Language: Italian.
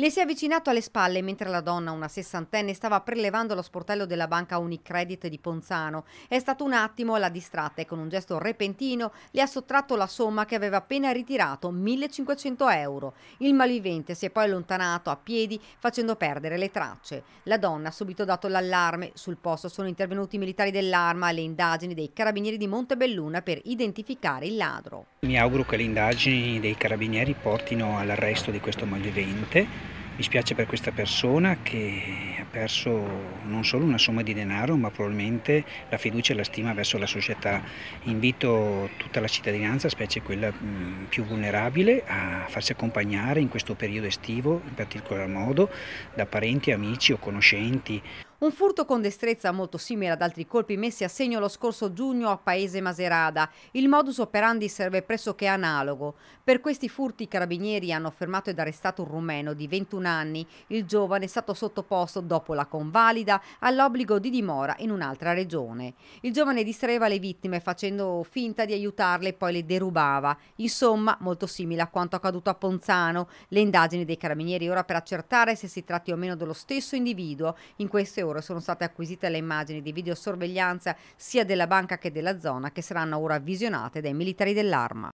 Le si è avvicinato alle spalle mentre la donna, una sessantenne, stava prelevando lo sportello della banca Unicredit di Ponzano. È stato un attimo la distratta e con un gesto repentino le ha sottratto la somma che aveva appena ritirato, 1500 euro. Il malvivente si è poi allontanato a piedi facendo perdere le tracce. La donna ha subito dato l'allarme. Sul posto sono intervenuti i militari dell'arma e le indagini dei carabinieri di Montebelluna per identificare il ladro. Mi auguro che le indagini dei carabinieri portino all'arresto di questo malvivente mi spiace per questa persona che ha perso non solo una somma di denaro, ma probabilmente la fiducia e la stima verso la società. Invito tutta la cittadinanza, specie quella mm, più vulnerabile, a farsi accompagnare in questo periodo estivo, in particolar modo da parenti, amici o conoscenti. Un furto con destrezza molto simile ad altri colpi messi a segno lo scorso giugno a Paese Maserada. Il modus operandi serve pressoché analogo. Per questi furti i carabinieri hanno fermato ed arrestato un rumeno di 21 anni. Il giovane è stato sottoposto dopo la convalida all'obbligo di dimora in un'altra regione. Il giovane distraeva le vittime facendo finta di aiutarle e poi le derubava. Insomma, molto simile a quanto accaduto a Ponzano. Le indagini dei carabinieri ora per accertare se si tratti o meno dello stesso individuo. In queste ore euro sono state acquisite le immagini di videosorveglianza sia della banca che della zona che saranno ora visionate dai militari dell'arma.